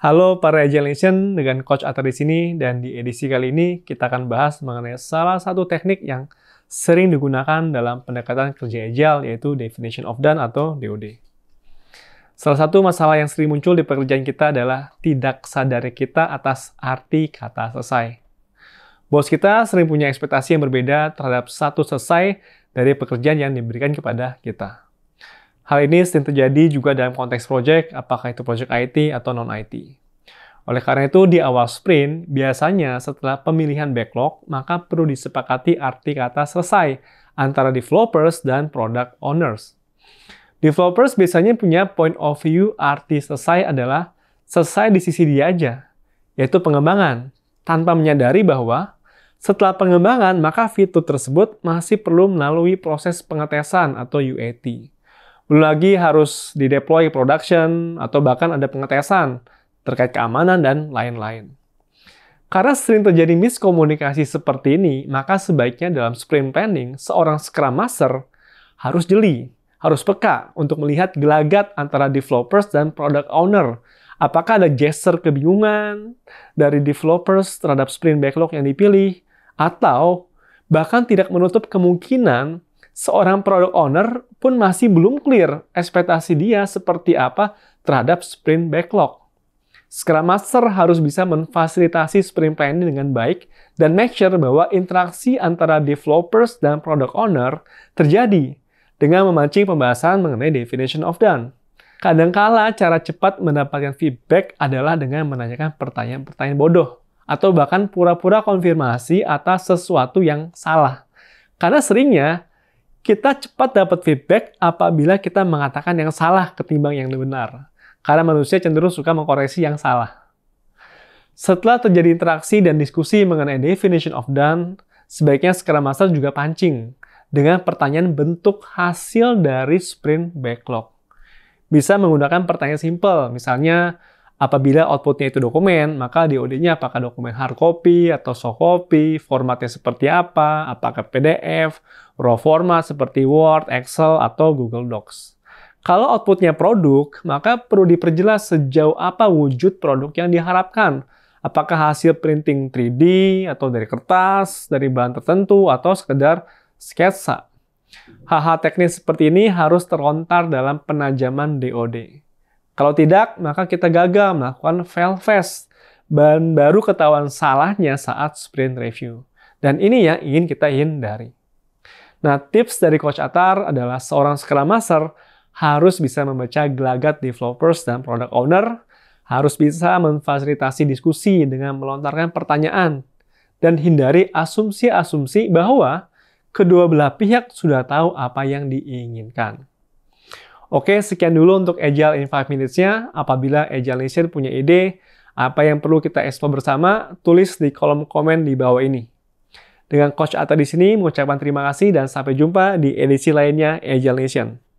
Halo para Agile Nation, dengan Coach Atar di sini dan di edisi kali ini kita akan bahas mengenai salah satu teknik yang sering digunakan dalam pendekatan kerja Agile yaitu Definition of Done atau DOD. Salah satu masalah yang sering muncul di pekerjaan kita adalah tidak sadar kita atas arti kata selesai. Bos kita sering punya ekspektasi yang berbeda terhadap satu selesai dari pekerjaan yang diberikan kepada kita. Hal ini sering terjadi juga dalam konteks project, apakah itu project IT atau non-IT. Oleh karena itu, di awal sprint, biasanya setelah pemilihan backlog, maka perlu disepakati arti kata selesai antara developers dan product owners. Developers biasanya punya point of view arti selesai adalah selesai di sisi dia aja, yaitu pengembangan, tanpa menyadari bahwa setelah pengembangan, maka fitur tersebut masih perlu melalui proses pengetesan atau UAT. Belum lagi harus dideploy production atau bahkan ada pengetesan terkait keamanan dan lain-lain. Karena sering terjadi miskomunikasi seperti ini, maka sebaiknya dalam sprint planning, seorang Scrum Master harus jeli, harus peka untuk melihat gelagat antara developers dan product owner. Apakah ada gesture kebingungan dari developers terhadap sprint backlog yang dipilih, atau bahkan tidak menutup kemungkinan seorang product owner pun masih belum clear ekspektasi dia seperti apa terhadap sprint backlog. Scrum Master harus bisa memfasilitasi sprint planning dengan baik dan make sure bahwa interaksi antara developers dan product owner terjadi dengan memancing pembahasan mengenai definition of done. Kadangkala cara cepat mendapatkan feedback adalah dengan menanyakan pertanyaan-pertanyaan bodoh atau bahkan pura-pura konfirmasi atas sesuatu yang salah. Karena seringnya kita cepat dapat feedback apabila kita mengatakan yang salah ketimbang yang benar. Karena manusia cenderung suka mengkoreksi yang salah. Setelah terjadi interaksi dan diskusi mengenai definition of done, sebaiknya Scrum Master juga pancing dengan pertanyaan bentuk hasil dari sprint backlog. Bisa menggunakan pertanyaan simpel, misalnya Apabila outputnya itu dokumen, maka DOD-nya apakah dokumen hard copy atau soft copy, formatnya seperti apa, apakah PDF, raw format seperti Word, Excel, atau Google Docs. Kalau outputnya produk, maka perlu diperjelas sejauh apa wujud produk yang diharapkan. Apakah hasil printing 3D, atau dari kertas, dari bahan tertentu, atau sekedar sketsa. Hal-hal teknis seperti ini harus terlontar dalam penajaman DOD. Kalau tidak, maka kita gagal melakukan fail fast dan baru ketahuan salahnya saat sprint review. Dan ini yang ingin kita hindari. Nah, tips dari Coach Atar adalah seorang Scrum Master harus bisa membaca gelagat developers dan product owner, harus bisa memfasilitasi diskusi dengan melontarkan pertanyaan, dan hindari asumsi-asumsi bahwa kedua belah pihak sudah tahu apa yang diinginkan. Oke, sekian dulu untuk Agile in 5 Minutes-nya. Apabila Agile Nation punya ide, apa yang perlu kita explore bersama, tulis di kolom komen di bawah ini. Dengan Coach Atta di sini, mengucapkan terima kasih dan sampai jumpa di edisi lainnya Agile Nation.